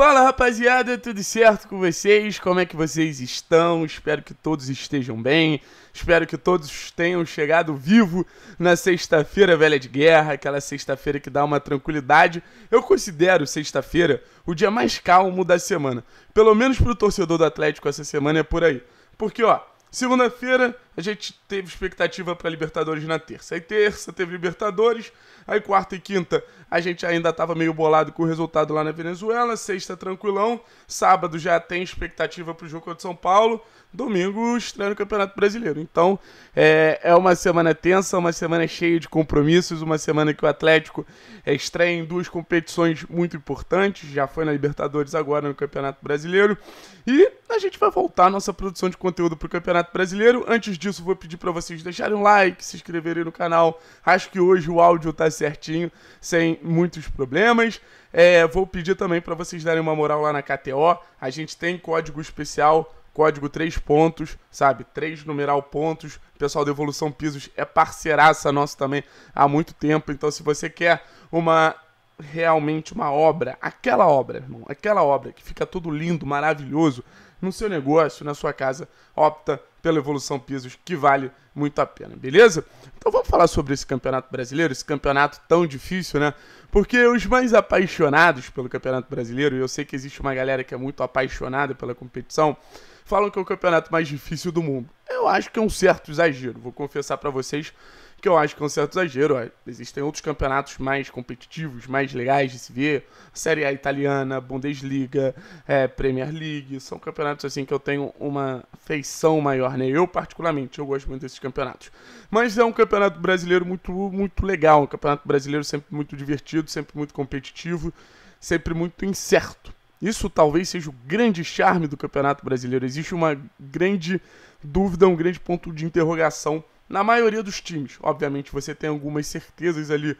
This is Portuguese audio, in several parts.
Fala rapaziada, tudo certo com vocês? Como é que vocês estão? Espero que todos estejam bem. Espero que todos tenham chegado vivo na sexta-feira velha de guerra, aquela sexta-feira que dá uma tranquilidade. Eu considero sexta-feira o dia mais calmo da semana. Pelo menos pro torcedor do Atlético essa semana é por aí. Porque, ó, segunda-feira a gente teve expectativa para Libertadores na terça. Aí terça teve Libertadores, aí quarta e quinta a gente ainda estava meio bolado com o resultado lá na Venezuela, sexta tranquilão, sábado já tem expectativa para o jogo de São Paulo, domingo estreia no Campeonato Brasileiro. Então é, é uma semana tensa, uma semana cheia de compromissos, uma semana que o Atlético é, estreia em duas competições muito importantes, já foi na Libertadores, agora no Campeonato Brasileiro, e a gente vai voltar nossa produção de conteúdo para o Campeonato Brasileiro. Antes de disso, vou pedir para vocês deixarem um like, se inscreverem no canal. Acho que hoje o áudio tá certinho, sem muitos problemas. É, vou pedir também para vocês darem uma moral lá na KTO. A gente tem código especial código 3 pontos, sabe? 3 numeral pontos. O pessoal da Evolução Pisos é parceiraça nosso também há muito tempo. Então, se você quer uma realmente uma obra, aquela obra, irmão, aquela obra que fica tudo lindo, maravilhoso no seu negócio, na sua casa, opta pela evolução pisos, que vale muito a pena, beleza? Então vamos falar sobre esse campeonato brasileiro, esse campeonato tão difícil, né? Porque os mais apaixonados pelo campeonato brasileiro, e eu sei que existe uma galera que é muito apaixonada pela competição, falam que é o campeonato mais difícil do mundo. Eu acho que é um certo exagero, vou confessar para vocês que eu acho que é um certo exagero. Existem outros campeonatos mais competitivos, mais legais de se ver. Série A italiana, Bundesliga, é, Premier League, são campeonatos assim que eu tenho uma feição maior, né? Eu, particularmente, eu gosto muito desses campeonatos. Mas é um campeonato brasileiro muito, muito legal, um campeonato brasileiro sempre muito divertido, sempre muito competitivo, sempre muito incerto. Isso talvez seja o grande charme do Campeonato Brasileiro. Existe uma grande dúvida, um grande ponto de interrogação na maioria dos times. Obviamente você tem algumas certezas ali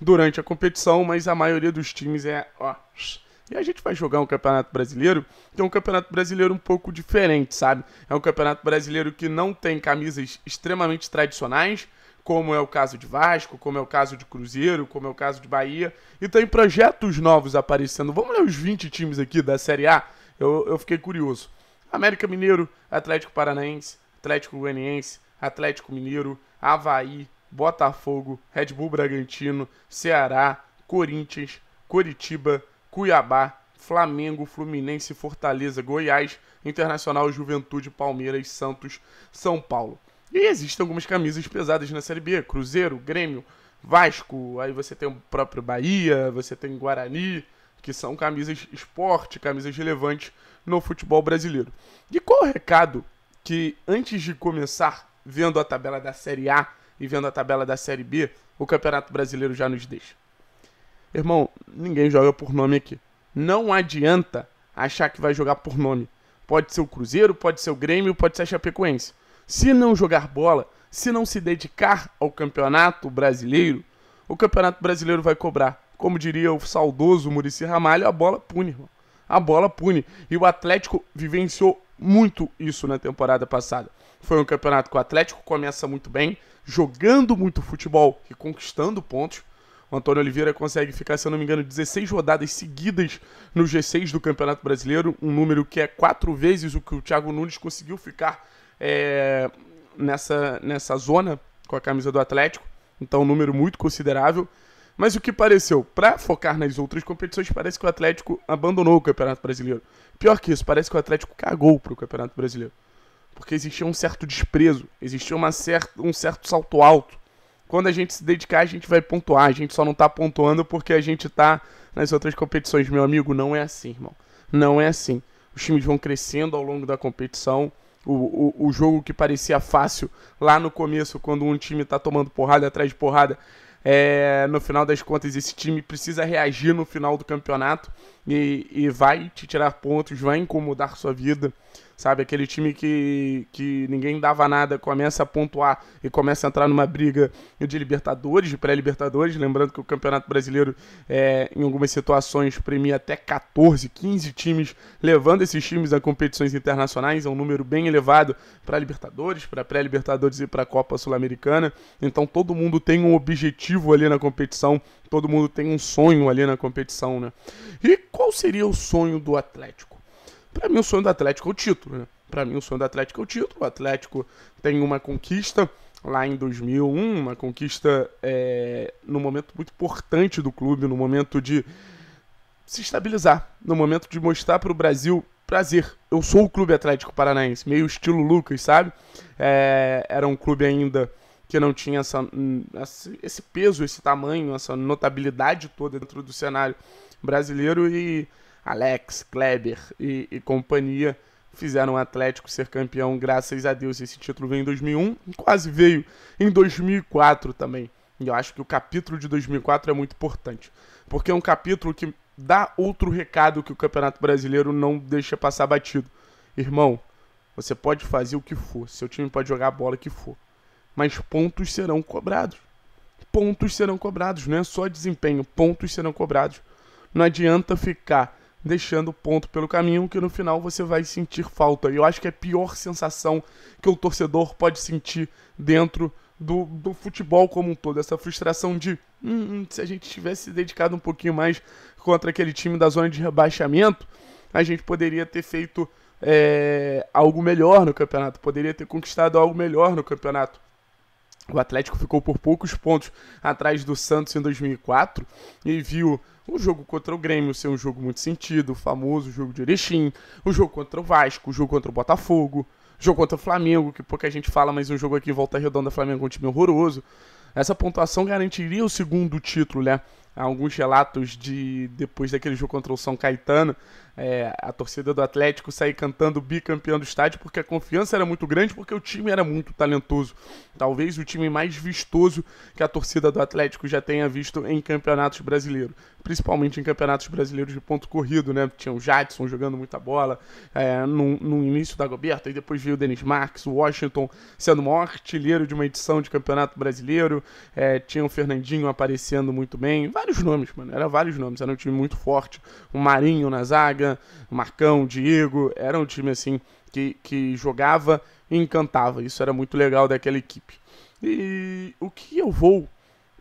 durante a competição, mas a maioria dos times é ó. E a gente vai jogar um campeonato brasileiro que é um campeonato brasileiro um pouco diferente, sabe? É um campeonato brasileiro que não tem camisas extremamente tradicionais, como é o caso de Vasco, como é o caso de Cruzeiro, como é o caso de Bahia, e tem projetos novos aparecendo. Vamos ler os 20 times aqui da Série A? Eu, eu fiquei curioso. América Mineiro, Atlético Paranaense, Atlético Goianiense, Atlético Mineiro, Havaí, Botafogo, Red Bull Bragantino, Ceará, Corinthians, Coritiba, Cuiabá, Flamengo, Fluminense, Fortaleza, Goiás, Internacional, Juventude, Palmeiras, Santos, São Paulo. E existem algumas camisas pesadas na Série B: Cruzeiro, Grêmio, Vasco, aí você tem o próprio Bahia, você tem Guarani, que são camisas esporte, camisas relevantes no futebol brasileiro. E qual o recado que, antes de começar vendo a tabela da Série A e vendo a tabela da Série B, o Campeonato Brasileiro já nos deixa. Irmão, ninguém joga por nome aqui. Não adianta achar que vai jogar por nome. Pode ser o Cruzeiro, pode ser o Grêmio, pode ser a Chapecoense. Se não jogar bola, se não se dedicar ao Campeonato Brasileiro, o Campeonato Brasileiro vai cobrar. Como diria o saudoso Murici Ramalho, a bola pune, irmão. A bola pune. E o Atlético vivenciou muito isso na temporada passada. Foi um campeonato que o Atlético começa muito bem, jogando muito futebol e conquistando pontos. O Antônio Oliveira consegue ficar, se eu não me engano, 16 rodadas seguidas no G6 do Campeonato Brasileiro, um número que é quatro vezes o que o Thiago Nunes conseguiu ficar é, nessa, nessa zona com a camisa do Atlético. Então, um número muito considerável. Mas o que pareceu? Para focar nas outras competições, parece que o Atlético abandonou o Campeonato Brasileiro. Pior que isso, parece que o Atlético cagou para o Campeonato Brasileiro. Porque existia um certo desprezo, existia uma cer um certo salto alto. Quando a gente se dedicar, a gente vai pontuar. A gente só não tá pontuando porque a gente tá nas outras competições. Meu amigo, não é assim, irmão. Não é assim. Os times vão crescendo ao longo da competição. O, o, o, jogo que parecia fácil lá no começo, quando um time tá tomando porrada atrás de porrada, é, no final das contas, esse time precisa reagir no final do campeonato e, e vai te tirar pontos, vai incomodar sua vida sabe? Aquele time que, que ninguém dava nada, começa a pontuar e começa a entrar numa briga de Libertadores, de pré-Libertadores. Lembrando que o Campeonato Brasileiro, é, em algumas situações, premia até 14, 15 times, levando esses times a competições internacionais, é um número bem elevado para Libertadores, para pré-Libertadores e para a Copa Sul-Americana. Então todo mundo tem um objetivo ali na competição, todo mundo tem um sonho ali na competição, né? E qual seria o sonho do Atlético? Para mim, o sonho do Atlético é o título, né? Para mim, o sonho do Atlético é o título. O Atlético tem uma conquista lá em 2001, uma conquista é, no momento muito importante do clube, no momento de se estabilizar, no momento de mostrar para o Brasil prazer. Eu sou o clube Atlético Paranaense, meio estilo Lucas, sabe? É, era um clube ainda que não tinha essa, esse peso, esse tamanho, essa notabilidade toda dentro do cenário brasileiro e Alex, Kleber e, e companhia fizeram o Atlético ser campeão, graças a Deus. Esse título veio em 2001, quase veio em 2004 também. E eu acho que o capítulo de 2004 é muito importante, porque é um capítulo que dá outro recado que o Campeonato Brasileiro não deixa passar batido. Irmão, você pode fazer o que for, seu time pode jogar a bola que for, mas pontos serão cobrados. Pontos serão cobrados, não é só desempenho, pontos serão cobrados. Não adianta ficar deixando ponto pelo caminho que no final você vai sentir falta. E eu acho que é a pior sensação que o torcedor pode sentir dentro do, do futebol como um todo. Essa frustração de hum, hum se a gente tivesse dedicado um pouquinho mais contra aquele time da zona de rebaixamento, a gente poderia ter feito é, algo melhor no campeonato, poderia ter conquistado algo melhor no campeonato. O Atlético ficou por poucos pontos atrás do Santos em 2004 e viu o jogo contra o Grêmio ser um jogo muito sentido, o famoso jogo de Erechim, o jogo contra o Vasco, o jogo contra o Botafogo, o jogo contra o Flamengo, que pouca gente fala, mas um jogo aqui em volta redonda Flamengo é um time horroroso. Essa pontuação garantiria o segundo título, né? alguns relatos de depois daquele jogo contra o São Caetano, é, a torcida do Atlético sair cantando bicampeão do estádio porque a confiança era muito grande, porque o time era muito talentoso. Talvez o time mais vistoso que a torcida do Atlético já tenha visto em campeonatos brasileiros, principalmente em campeonatos brasileiros de ponto corrido, né? Tinha o Jadson jogando muita bola é, no, no início da Goberta, e depois veio o Denis Marques, o Washington sendo o maior artilheiro de uma edição de campeonato brasileiro, é, tinha o Fernandinho aparecendo muito bem, vários nomes, mano. Era vários nomes. Era um time muito forte. O Marinho na zaga, o Marcão, o Diego. Era um time, assim, que, que jogava e encantava. Isso era muito legal daquela equipe. E o que eu vou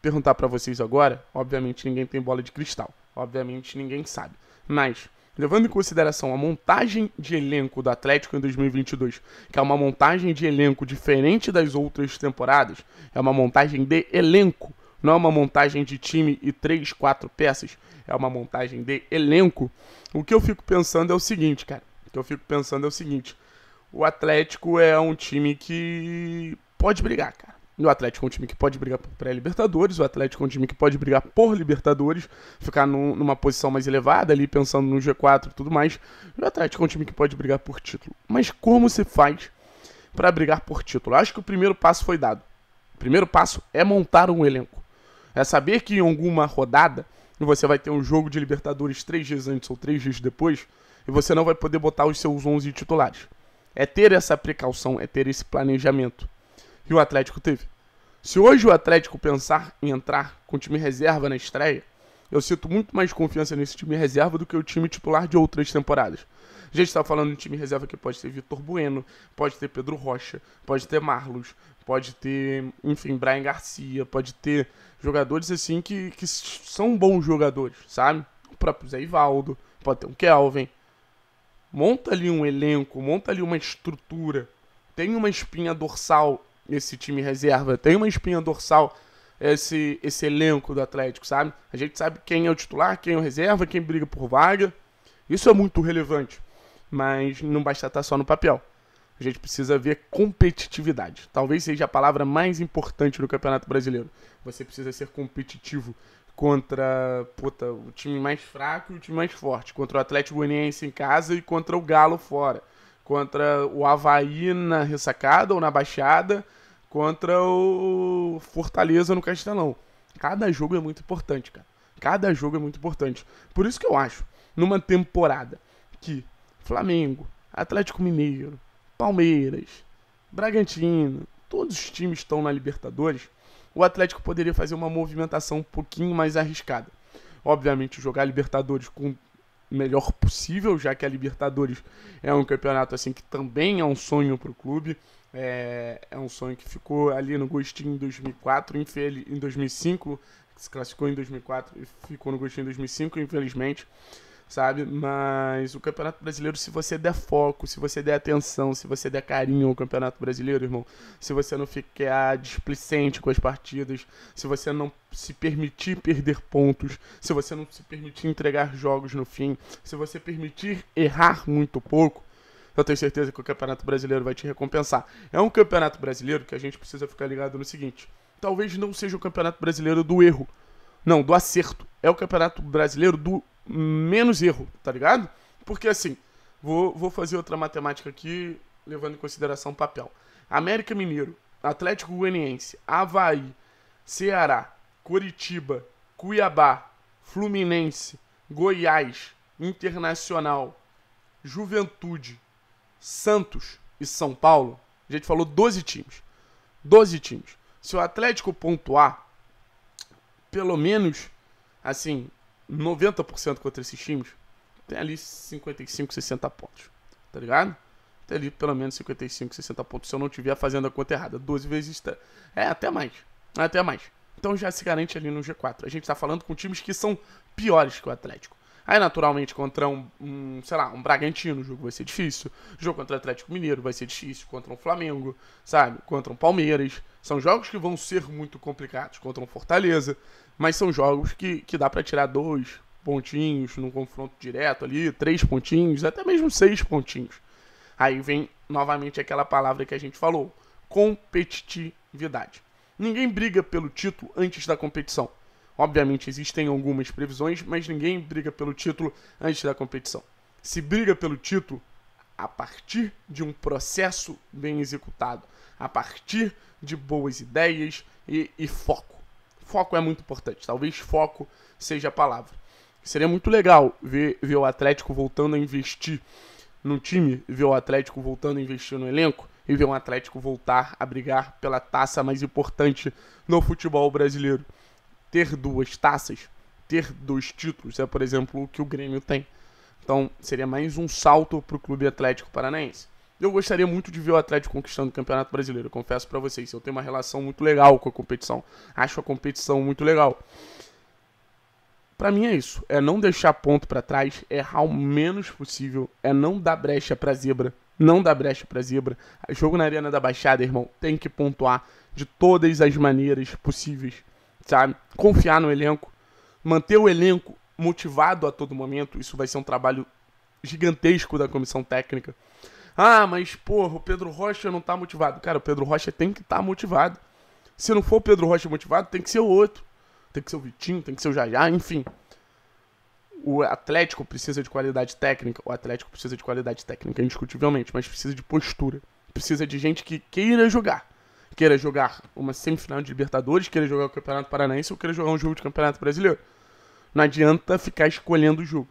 perguntar para vocês agora, obviamente ninguém tem bola de cristal. Obviamente ninguém sabe. Mas, levando em consideração a montagem de elenco do Atlético em 2022, que é uma montagem de elenco diferente das outras temporadas, é uma montagem de elenco não é uma montagem de time e três, quatro peças, é uma montagem de elenco. O que eu fico pensando é o seguinte, cara. O que eu fico pensando é o seguinte: o Atlético é um time que pode brigar, cara. O Atlético é um time que pode brigar por pré-Libertadores, o Atlético é um time que pode brigar por Libertadores, ficar num, numa posição mais elevada ali, pensando no G4 e tudo mais. O Atlético é um time que pode brigar por título. Mas como se faz para brigar por título? Acho que o primeiro passo foi dado. O primeiro passo é montar um elenco. É saber que em alguma rodada você vai ter um jogo de Libertadores três dias antes ou três dias depois e você não vai poder botar os seus 11 titulares. É ter essa precaução, é ter esse planejamento. E o Atlético teve. Se hoje o Atlético pensar em entrar com time reserva na estreia, eu sinto muito mais confiança nesse time reserva do que o time titular de outras temporadas. A gente está falando de time reserva que pode ser Vitor Bueno, pode ter Pedro Rocha, pode ter Marlos, pode ter, enfim, Brian Garcia, pode ter jogadores assim que, que são bons jogadores, sabe? O próprio Zé Ivaldo, pode ter um Kelvin. Monta ali um elenco, monta ali uma estrutura. Tem uma espinha dorsal esse time reserva, tem uma espinha dorsal esse, esse elenco do Atlético, sabe? A gente sabe quem é o titular, quem é o reserva, quem briga por vaga. Isso é muito relevante, mas não basta estar só no papel. A gente precisa ver competitividade. Talvez seja a palavra mais importante no Campeonato Brasileiro. Você precisa ser competitivo contra puta, o time mais fraco e o time mais forte, contra o Atlético Goianiense em casa e contra o Galo fora, contra o Havaí na ressacada ou na baixada, contra o Fortaleza no Castelão. Cada jogo é muito importante, cara. Cada jogo é muito importante. Por isso que eu acho, numa temporada que Flamengo, Atlético Mineiro, Palmeiras, Bragantino, todos os times estão na Libertadores, o Atlético poderia fazer uma movimentação um pouquinho mais arriscada. Obviamente, jogar Libertadores com o melhor possível, já que a Libertadores é um campeonato assim que também é um sonho para o clube. É, é, um sonho que ficou ali no gostinho em 2004, infeliz, em 2005, se classificou em 2004 e ficou no gostinho em 2005, infelizmente sabe? Mas o Campeonato Brasileiro, se você der foco, se você der atenção, se você der carinho ao Campeonato Brasileiro, irmão, se você não ficar displicente com as partidas, se você não se permitir perder pontos, se você não se permitir entregar jogos no fim, se você permitir errar muito pouco, eu tenho certeza que o Campeonato Brasileiro vai te recompensar. É um Campeonato Brasileiro que a gente precisa ficar ligado no seguinte: talvez não seja o Campeonato Brasileiro do erro, não, do acerto. É o Campeonato Brasileiro do menos erro, tá ligado? Porque assim, vou, vou fazer outra matemática aqui, levando em consideração o papel. América Mineiro, Atlético Goianiense, Havaí, Ceará, Curitiba, Cuiabá, Fluminense, Goiás, Internacional, Juventude, Santos e São Paulo. A gente falou 12 times. 12 times. Se o Atlético pontuar, pelo menos, assim, 90% contra esses times, tem ali 55, 60 pontos. Tá ligado? Tem ali pelo menos 55, 60 pontos se eu não estiver fazendo a conta errada. 12 vezes. É, até mais. É até mais. Então já se garante ali no G4. A gente tá falando com times que são piores que o Atlético. Aí, naturalmente, contra um, um, sei lá, um Bragantino, o jogo vai ser difícil. jogo contra o Atlético Mineiro vai ser difícil. Contra um Flamengo, sabe? Contra um Palmeiras. São jogos que vão ser muito complicados. Contra um Fortaleza. Mas são jogos que, que dá para tirar dois pontinhos num confronto direto ali, três pontinhos, até mesmo seis pontinhos. Aí vem novamente aquela palavra que a gente falou: competitividade. Ninguém briga pelo título antes da competição. Obviamente existem algumas previsões, mas ninguém briga pelo título antes da competição. Se briga pelo título a partir de um processo bem executado, a partir de boas ideias e, e foco foco é muito importante. Talvez foco seja a palavra. Seria muito legal ver, ver o Atlético voltando a investir no time, ver o Atlético voltando a investir no elenco e ver o um Atlético voltar a brigar pela taça mais importante no futebol brasileiro. Ter duas taças, ter dois títulos é, por exemplo, o que o Grêmio tem. Então, seria mais um salto para o Clube Atlético Paranaense. Eu gostaria muito de ver o Atlético conquistando o Campeonato Brasileiro, confesso para vocês. Eu tenho uma relação muito legal com a competição. Acho a competição muito legal. Para mim é isso, é não deixar ponto para trás, é errar o menos possível, é não dar brecha para zebra, não dar brecha para zebra. Jogo na Arena da Baixada, irmão, tem que pontuar de todas as maneiras possíveis, sabe? Confiar no elenco, manter o elenco motivado a todo momento, isso vai ser um trabalho gigantesco da comissão técnica. Ah, mas porra, o Pedro Rocha não tá motivado. Cara, o Pedro Rocha tem que estar tá motivado. Se não for o Pedro Rocha motivado, tem que ser o outro. Tem que ser o Vitinho, tem que ser o Jajá, enfim. O Atlético precisa de qualidade técnica. O Atlético precisa de qualidade técnica, indiscutivelmente, mas precisa de postura. Precisa de gente que queira jogar. Queira jogar uma semifinal de Libertadores, queira jogar o Campeonato Paranaense ou queira jogar um jogo de Campeonato Brasileiro. Não adianta ficar escolhendo o jogo,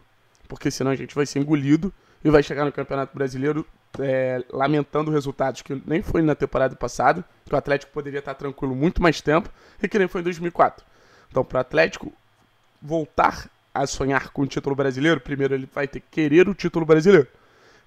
porque senão a gente vai ser engolido e vai chegar no Campeonato Brasileiro é, lamentando resultados que nem foi na temporada passada, que o Atlético poderia estar tranquilo muito mais tempo, e que nem foi em 2004. Então, para o Atlético voltar a sonhar com o título brasileiro, primeiro ele vai ter que querer o título brasileiro,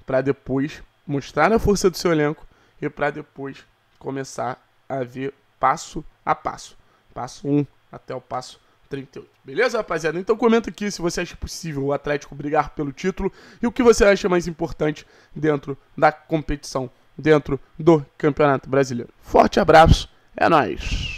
para depois mostrar a força do seu elenco e para depois começar a ver passo a passo, passo 1 um até o passo 38. Beleza, rapaziada? Então comenta aqui se você acha possível o Atlético brigar pelo título e o que você acha mais importante dentro da competição, dentro do Campeonato Brasileiro. Forte abraço, é nóis!